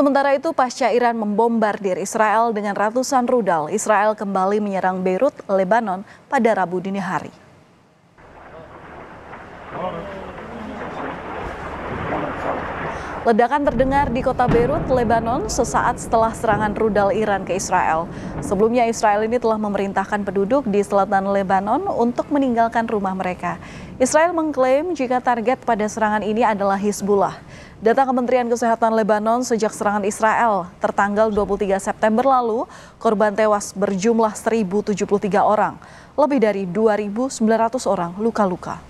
Sementara itu, pasca Iran membombardir Israel dengan ratusan rudal, Israel kembali menyerang Beirut, Lebanon pada Rabu dini hari. Ledakan terdengar di kota Beirut, Lebanon, sesaat setelah serangan rudal Iran ke Israel. Sebelumnya, Israel ini telah memerintahkan penduduk di selatan Lebanon untuk meninggalkan rumah mereka. Israel mengklaim jika target pada serangan ini adalah Hizbullah. Data Kementerian Kesehatan Lebanon sejak serangan Israel tertanggal 23 September lalu, korban tewas berjumlah 1.073 orang. Lebih dari 2.900 orang luka-luka.